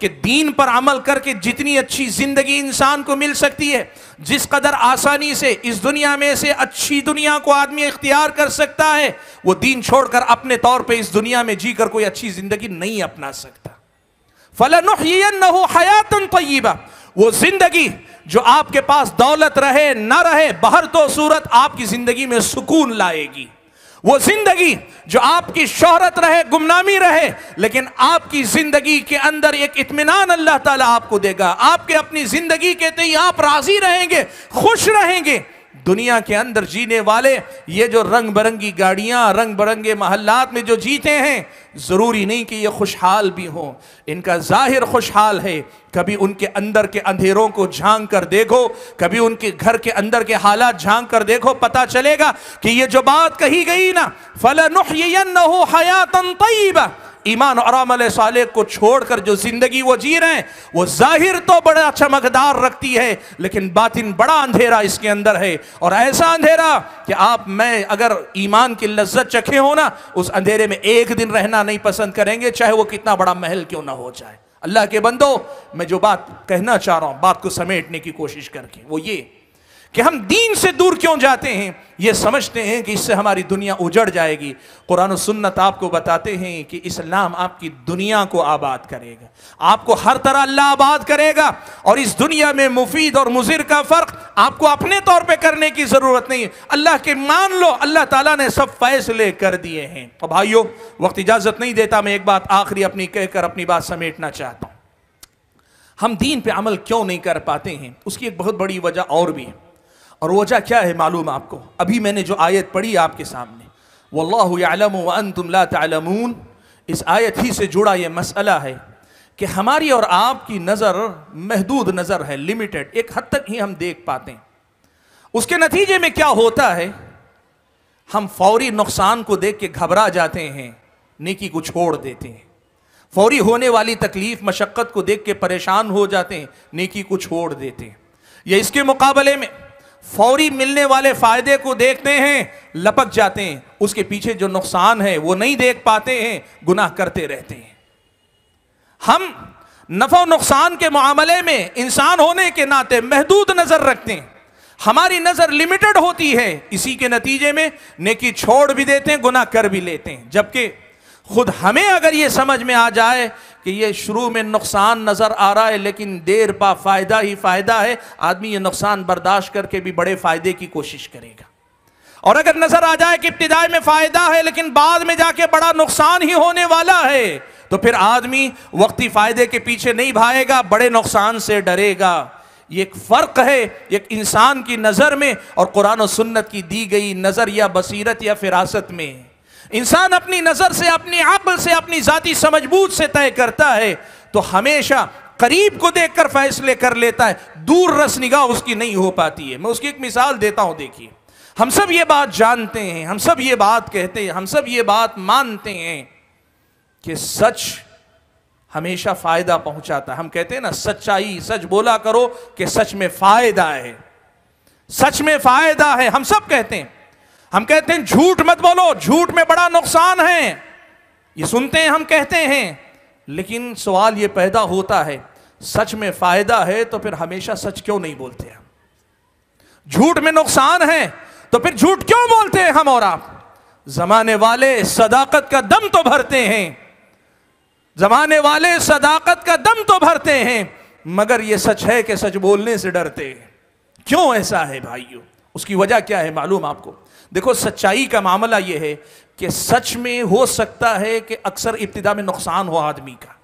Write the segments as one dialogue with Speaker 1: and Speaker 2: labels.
Speaker 1: कि दीन पर अमल करके जितनी अच्छी ज़िंदगी इंसान को मिल सकती है जिस कदर आसानी से इस दुनिया में से अच्छी दुनिया को आदमी इख्तियार कर सकता है वो दीन छोड़कर अपने तौर पे इस दुनिया में जीकर कोई अच्छी ज़िंदगी नहीं अपना सकता फलन हयात तय्यबा वो ज़िंदगी जो आपके पास दौलत रहे ना रहे बहर तो सूरत आपकी ज़िंदगी में सुकून लाएगी वो जिंदगी जो आपकी शोहरत रहे गुमनामी रहे लेकिन आपकी जिंदगी के अंदर एक इतमान अल्लाह ताला आपको देगा आपके अपनी जिंदगी के तई आप राजी रहेंगे खुश रहेंगे दुनिया के अंदर जीने वाले ये जो रंग बिरंगी गाड़ियाँ रंग बिरंगे महल्लात में जो जीते हैं ज़रूरी नहीं कि ये खुशहाल भी हों इनका ज़ाहिर खुशहाल है कभी उनके अंदर के अंधेरों को झांक कर देखो कभी उनके घर के अंदर के हालात झांक कर देखो पता चलेगा कि ये जो बात कही गई ना फलन हयातन तयबा ईमान और अमल साले को छोड़कर जो ज़िंदगी वो जी रहे हैं वो ज़ाहिर तो बड़ा चमकदार अच्छा रखती है लेकिन बातिन बड़ा अंधेरा इसके अंदर है और ऐसा अंधेरा कि आप मैं अगर ईमान की लज्जत चखे हो ना उस अंधेरे में एक दिन रहना नहीं पसंद करेंगे चाहे वो कितना बड़ा महल क्यों ना हो जाए अल्लाह के बंदो मैं जो बात कहना चाह रहा हूँ बात को समेटने की कोशिश करके वो ये कि हम दीन से दूर क्यों जाते हैं ये समझते हैं कि इससे हमारी दुनिया उजड़ जाएगी कुरान सुन्नत आपको बताते हैं कि इस्लाम आपकी दुनिया को आबाद करेगा आपको हर तरह अल्लाह आबाद करेगा और इस दुनिया में मुफीद और मुजिर का फ़र्क आपको अपने तौर पे करने की ज़रूरत नहीं है अल्लाह के मान लो अल्लाह ताला ने सब फैसले कर दिए हैं तो भाइयों वक्त इजाज़त नहीं देता मैं एक बात आखिरी अपनी कहकर अपनी बात समेटना चाहता हूँ हम दीन पर अमल क्यों नहीं कर पाते हैं उसकी एक बहुत बड़ी वजह और भी है और वजह क्या है मालूम आपको अभी मैंने जो आयत पढ़ी आपके सामने वल्लाम वन इस आयत ही से जुड़ा ये मसला है कि हमारी और आपकी नज़र महदूद नज़र है लिमिटेड एक हद तक ही हम देख पाते हैं उसके नतीजे में क्या होता है हम फौरी नुकसान को देख के घबरा जाते हैं नेकी को छोड़ देते हैं फौरी होने वाली तकलीफ मशक्क़त को देख के परेशान हो जाते हैं नेकी को छोड़ देते हैं या इसके मुकाबले में फौरी मिलने वाले फायदे को देखते हैं लपक जाते हैं उसके पीछे जो नुकसान है वो नहीं देख पाते हैं गुनाह करते रहते हैं हम नफा नुकसान के मामले में इंसान होने के नाते महदूद नजर रखते हैं हमारी नजर लिमिटेड होती है इसी के नतीजे में नेकी छोड़ भी देते हैं गुनाह कर भी लेते हैं जबकि खुद हमें अगर ये समझ में आ जाए कि ये शुरू में नुकसान नज़र आ रहा है लेकिन देर पा फ़ायदा ही फ़ायदा है आदमी ये नुकसान बर्दाश्त करके भी बड़े फ़ायदे की कोशिश करेगा और अगर नज़र आ जाए कि इब्तदाई में फ़ायदा है लेकिन बाद में जाके बड़ा नुकसान ही होने वाला है तो फिर आदमी वक्ती फ़ायदे के पीछे नहीं भागेगा बड़े नुकसान से डरेगा ये एक फ़र्क है एक इंसान की नज़र में और कुरान और सुन्नत की दी गई नज़र या बसीरत या फिरासत में इंसान अपनी नज़र से अपनी अकल से अपनी जाति समझबूत से तय करता है तो हमेशा करीब को देखकर फैसले कर लेता है दूर रस निगाह उसकी नहीं हो पाती है मैं उसकी एक मिसाल देता हूं देखिए हम सब ये बात जानते हैं हम सब ये बात कहते हैं हम सब ये बात मानते हैं कि सच हमेशा फायदा पहुंचाता है हम कहते हैं ना सच्चाई सच बोला करो कि सच में फायदा है सच में फायदा है हम सब कहते हैं हम कहते हैं झूठ मत बोलो झूठ में बड़ा नुकसान है ये सुनते हैं हम कहते हैं लेकिन सवाल ये पैदा होता है सच में फायदा है तो फिर हमेशा सच क्यों नहीं बोलते हम झूठ में नुकसान है तो फिर झूठ क्यों बोलते हैं हम और आप जमाने वाले सदाकत का दम तो भरते हैं जमाने वाले सदाकत का दम तो भरते हैं मगर यह सच है कि सच बोलने से डरते हैं क्यों ऐसा है भाइयों उसकी वजह क्या है मालूम आपको देखो सच्चाई का मामला यह है कि सच में हो सकता है कि अक्सर इब्तदा में नुकसान हो आदमी का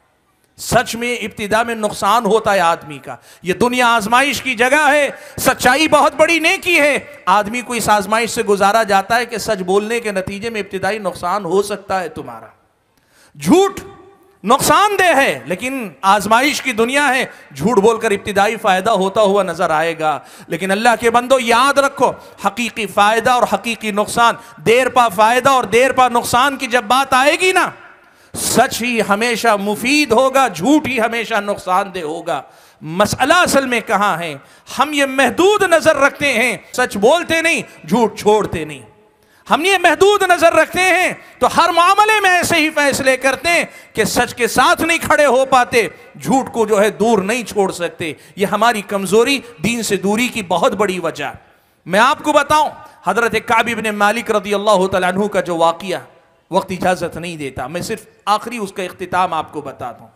Speaker 1: सच में इब्तदा में नुकसान होता है आदमी का यह दुनिया आजमाइश की जगह है सच्चाई बहुत बड़ी नेकी है आदमी को इस आजमाइश से गुजारा जाता है कि सच बोलने के नतीजे में इब्तदाई नुकसान हो सकता है तुम्हारा झूठ नुकसानदेह है लेकिन आजमाइश की दुनिया है झूठ बोलकर इब्तदाई फ़ायदा होता हुआ नज़र आएगा लेकिन अल्लाह के बंदो याद रखो हकीकी फ़ायदा और हकीकी नुकसान देर पा फ़ायदा और देर पा नुकसान की जब बात आएगी ना सच ही हमेशा मुफीद होगा झूठ ही हमेशा नुकसानदेह होगा मसला असल में कहाँ है हम ये महदूद नज़र रखते हैं सच बोलते नहीं झूठ छोड़ते नहीं हम ये महदूद नज़र रखते हैं तो हर मामले में ऐसे ही फैसले करते हैं कि सच के साथ नहीं खड़े हो पाते झूठ को जो है दूर नहीं छोड़ सकते ये हमारी कमज़ोरी दीन से दूरी की बहुत बड़ी वजह मैं आपको बताऊं हज़रत काबिब ने मालिक रदी अल्लाह तु का जो वाक़ वक्त इजाज़त नहीं देता मैं सिर्फ आखिरी उसका अख्ताम आपको बताता हूँ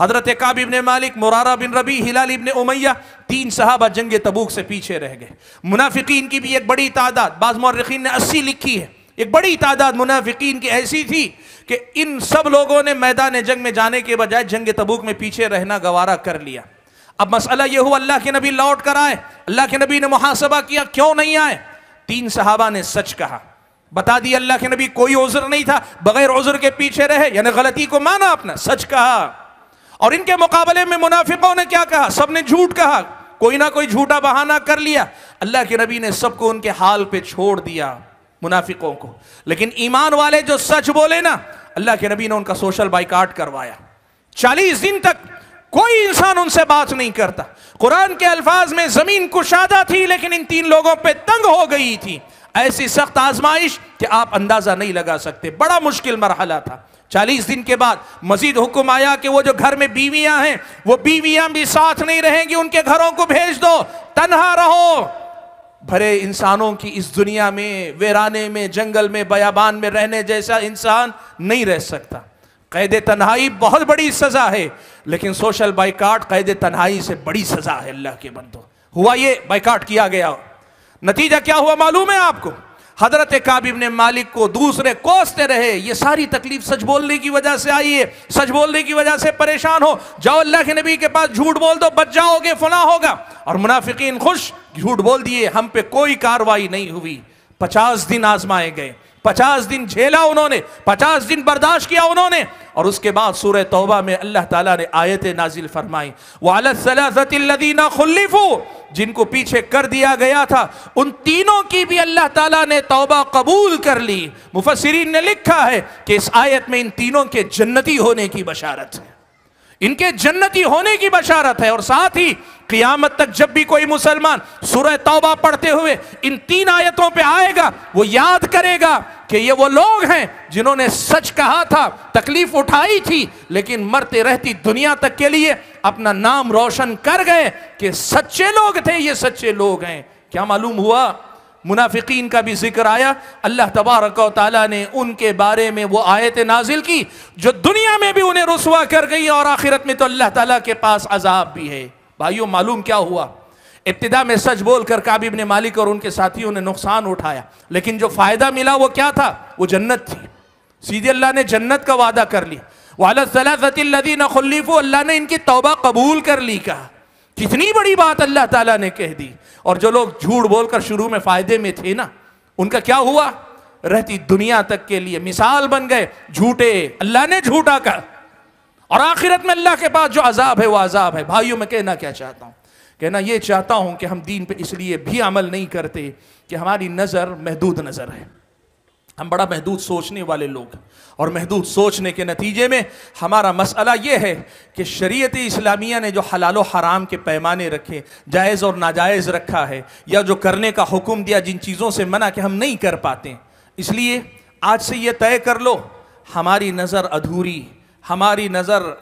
Speaker 1: हजरत काब इबन मालिक मुरारा बिन रबी हिलाल इबन उमैया तीन सहाबा जंग तबूक से पीछे रह गए मुनाफिकीन की भी एक बड़ी तादाद बाज़ मौरखीन ने अस्सी लिखी है एक बड़ी तादाद मुनाफिकीन की ऐसी थी कि इन सब लोगों ने मैदान जंग में जाने के बजाय जंग तबूक में पीछे रहना गवारा कर लिया अब मसला यह हुआ अल्लाह के नबी लौट कर आए अल्लाह के नबी ने मुहासबा किया क्यों नहीं आए तीन सहाबा ने सच कहा बता दिया अल्लाह के नबी कोई उजर नहीं था बगैर उजर के पीछे रहे यानी गलती को माना अपना सच कहा और इनके मुकाबले में मुनाफिकों ने क्या कहा सबने झूठ कहा कोई ना कोई झूठा बहाना कर लिया अल्लाह के नबी ने सबको उनके हाल पे छोड़ दिया मुनाफिकों को लेकिन ईमान वाले जो सच बोले ना अल्लाह के नबी ने उनका सोशल बाइकाट करवाया चालीस दिन तक कोई इंसान उनसे बात नहीं करता कुरान के अल्फाज में जमीन कुशादा थी लेकिन इन तीन लोगों पे तंग हो गई थी ऐसी सख्त आजमाइश कि आप अंदाजा नहीं लगा सकते बड़ा मुश्किल मरहला था चालीस दिन के बाद मजीद हुक्म आया कि वो जो घर में बीवियां हैं वो बीवियां भी साथ नहीं रहेंगी उनके घरों को भेज दो तन्हा रहो भरे इंसानों की इस दुनिया में वेराने में जंगल में बयाबान में रहने जैसा इंसान नहीं रह सकता कैद तन्हाई बहुत बड़ी सज़ा है लेकिन सोशल बाइकाट कैद तन्हाई से बड़ी सज़ा है अल्लाह के बंदो हुआ ये बाइकाट किया गया नतीजा क्या हुआ मालूम है आपको हजरत काबिब ने मालिक को दूसरे कोसते रहे ये सारी तकलीफ सच बोलने की वजह से आई है सच बोलने की वजह से परेशान हो जाओ अल्लाह के नबी के पास झूठ बोल दो बच जाओगे फना होगा और मुनाफिकीन खुश झूठ बोल दिए हम पे कोई कार्रवाई नहीं हुई पचास दिन आजमाए गए पचास दिन झेला उन्होंने पचास दिन बर्दाश्त किया उन्होंने और उसके बाद सूर तोबा में अल्लाह ताला ने आयत नाजिल फरमाई वालदीना खुल्लिफू जिनको पीछे कर दिया गया था उन तीनों की भी अल्लाह ताला ने तौबा कबूल कर ली मुफसरीन ने लिखा है कि इस आयत में इन तीनों के जन्नती होने की बशारत है इनके जन्नती होने की बशारत है और साथ ही क़ियामत तक जब भी कोई मुसलमान सुरह तौबा पढ़ते हुए इन तीन आयतों पे आएगा वो याद करेगा कि ये वो लोग हैं जिन्होंने सच कहा था तकलीफ उठाई थी लेकिन मरते रहती दुनिया तक के लिए अपना नाम रोशन कर गए कि सच्चे लोग थे ये सच्चे लोग हैं क्या मालूम हुआ मुनाफिकीन का भी जिक्र आया अल्लाह तबारक ने उनके बारे में वो आयत नाजिल की जो दुनिया में भी उन्हें रसुआ कर गई और आखिरत में तो अल्लाह ताला के पास अजाब भी है भाइयों मालूम क्या हुआ इब्तदा में सच बोल कर काबिब ने मालिक और उनके साथियों ने नुकसान उठाया लेकिन जो फ़ायदा मिला वो क्या था वो जन्नत थी सीधे अल्लाह ने जन्नत का वादा कर ली वाली खलीफ़ अल्लाह ने इनकी तोबा कबूल कर ली कहा कितनी बड़ी बात अल्लाह तला ने कह दी और जो लोग झूठ बोलकर शुरू में फायदे में थे ना उनका क्या हुआ रहती दुनिया तक के लिए मिसाल बन गए झूठे अल्लाह ने झूठा कर और आखिरत में अल्लाह के पास जो अजाब है वो अजाब है भाइयों में कहना क्या चाहता हूं कहना ये चाहता हूं कि हम दीन पे इसलिए भी अमल नहीं करते कि हमारी नज़र महदूद नज़र है हम बड़ा महदूद सोचने वाले लोग और महदूद सोचने के नतीजे में हमारा मसला ये है कि शरीयत इस्लामिया ने जो हलाल हराम के पैमाने रखे जायज़ और नाजायज़ रखा है या जो करने का हुक्म दिया जिन चीज़ों से मना कि हम नहीं कर पाते इसलिए आज से ये तय कर लो हमारी नज़र अधूरी हमारी नज़र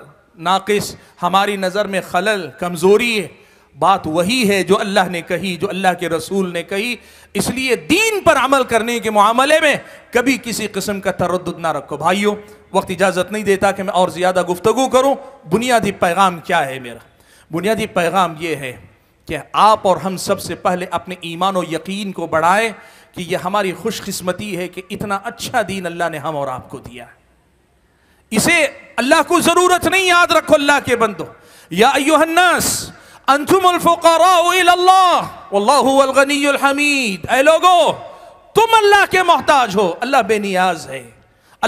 Speaker 1: नाक़स हमारी नज़र में खलल कमज़ोरी है बात वही है जो अल्लाह ने कही जो अल्लाह के रसूल ने कही इसलिए दीन पर अमल करने के मामले में कभी किसी किस्म का तरद ना रखो भाइयों वक्त इजाज़त नहीं देता कि मैं और ज़्यादा गुफ्तु करूं बुनियादी पैगाम क्या है मेरा बुनियादी पैगाम यह है कि आप और हम सबसे पहले अपने ईमान और यकीन को बढ़ाएं कि यह हमारी खुशकस्मती है कि इतना अच्छा दीन अल्लाह ने हम और आपको दिया इसे अल्लाह को ज़रूरत नहीं याद रखो अल्लाह के बंदो या अयोहन्नास أنتم الفقراء إلى الله والله هو الغني الحميد اے لوگو تم اللہ کے محتاج ہو اللہ بے نیاز ہے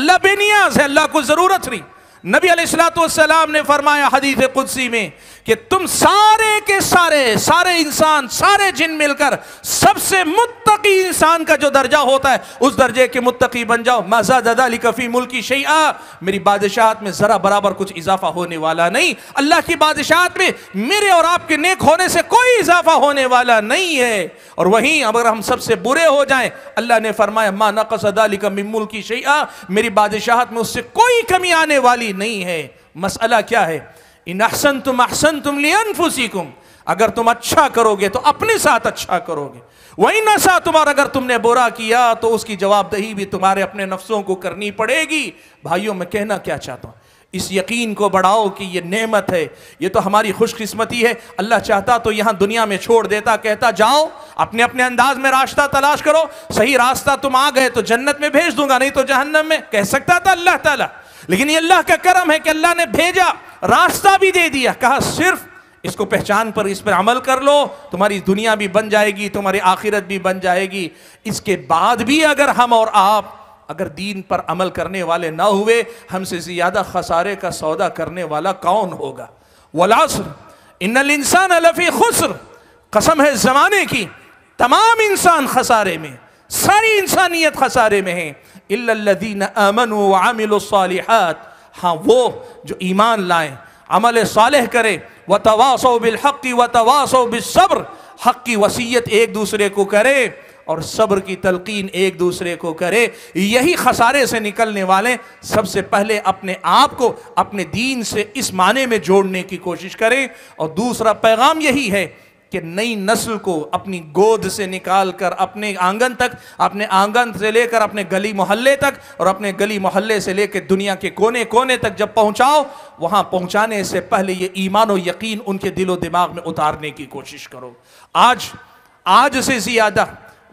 Speaker 1: اللہ بے نیاز ہے اللہ کو ضرورت نہیں नबी अलैहिस्सलाम ने फरमाया हदीस कुदसी में कि तुम सारे के सारे सारे इंसान सारे जिन मिलकर सबसे मुत्तकी इंसान का जो दर्जा होता है उस दर्जे के मुत्तकी बन जाओ मजा जदा लिकफ़ी मुल्की शैया मेरी बादशाहत में ज़रा बराबर कुछ इजाफा होने वाला नहीं अल्लाह की बादशाहत में मेरे और आपके नेक होने से कोई इजाफा होने वाला नहीं है और वहीं अगर हम सबसे बुरे हो जाए अल्लाह ने फरमाया मा नकसदा लिकमी मुल्की शैया मेरी बादशाहत में उससे कोई कमी आने वाली सही नहीं है मसला क्या है इन अहसन तुम अहसन तुम लियनफुसिकुम अगर तुम अच्छा करोगे तो अपने साथ अच्छा करोगे वही नशा तुम्हारा अगर तुमने बुरा किया तो उसकी जवाबदही भी तुम्हारे अपने नफ्सों को करनी पड़ेगी भाइयों मैं कहना क्या चाहता हूँ इस यकीन को बढ़ाओ कि ये नेमत है ये तो हमारी खुशकिस्मती है अल्लाह चाहता तो यहाँ दुनिया में छोड़ देता कहता जाओ अपने अपने अंदाज में रास्ता तलाश करो सही रास्ता तुम आ गए तो जन्नत में भेज दूंगा नहीं तो जहन्नम में कह सकता था अल्लाह ताला लेकिन ये अल्लाह का करम है कि अल्लाह ने भेजा रास्ता भी दे दिया कहा सिर्फ इसको पहचान पर इस पर अमल कर लो तुम्हारी दुनिया भी बन जाएगी तुम्हारी आखिरत भी बन जाएगी इसके बाद भी अगर हम और आप अगर दीन पर अमल करने वाले ना हुए हमसे ज़्यादा खसारे का सौदा करने वाला कौन होगा वलासर इन्नल इंसान अलफ़ी खुसर कसम है ज़माने की तमाम इंसान खसारे में सारी इंसानियत खसारे में है इल्लल्लज़ीन आमनु व आमिलुस्सालिहात हाँ वो जो ईमान लाएं अमल सालेह करें व तवासो बिलहक़ व तवासो बिसब्र हक़ की वसीयत एक दूसरे को करें और सब्र की तलकीन एक दूसरे को करे यही खसारे से निकलने वाले सबसे पहले अपने आप को अपने दीन से इस माने में जोड़ने की कोशिश करें और दूसरा पैगाम यही है कि नई नस्ल को अपनी गोद से निकाल कर अपने आंगन तक अपने आंगन से लेकर अपने गली मोहल्ले तक और अपने गली मोहल्ले से लेकर दुनिया के कोने कोने तक जब पहुंचाओ वहां पहुंचाने से पहले ये ईमान और यकीन उनके दिलो दिमाग में उतारने की कोशिश करो आज आज से ज़्यादा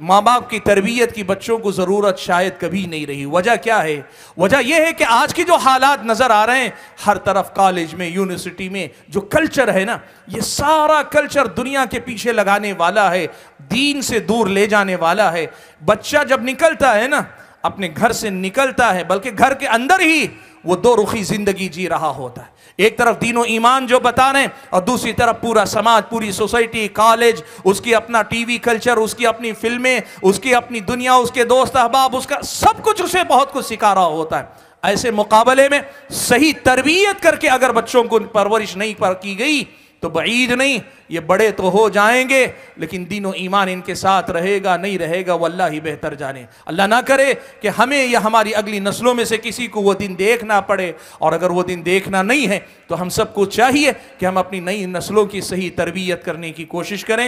Speaker 1: माँ बाप की तरबियत की बच्चों को ज़रूरत शायद कभी नहीं रही वजह क्या है वजह यह है कि आज के जो हालात नज़र आ रहे हैं हर तरफ कॉलेज में यूनिवर्सिटी में जो कल्चर है ना ये सारा कल्चर दुनिया के पीछे लगाने वाला है दीन से दूर ले जाने वाला है बच्चा जब निकलता है ना अपने घर से निकलता है बल्कि घर के अंदर ही वो दो रुखी ज़िंदगी जी रहा होता है एक तरफ दीनों ईमान जो बता रहे हैं और दूसरी तरफ पूरा समाज पूरी सोसाइटी कॉलेज उसकी अपना टीवी कल्चर उसकी अपनी फिल्में उसकी अपनी दुनिया उसके दोस्त अहबाब उसका सब कुछ उसे बहुत कुछ सिखा रहा होता है ऐसे मुकाबले में सही तरबियत करके अगर बच्चों को परवरिश नहीं पर की गई तो बीद नहीं ये बड़े तो हो जाएंगे लेकिन दिनों ईमान इनके साथ रहेगा नहीं रहेगा वो अल्लाह ही बेहतर जाने अल्लाह ना करे कि हमें या हमारी अगली नस्लों में से किसी को वो दिन देखना पड़े और अगर वो दिन देखना नहीं है तो हम सबको चाहिए कि हम अपनी नई नस्लों की सही तरबियत करने की कोशिश करें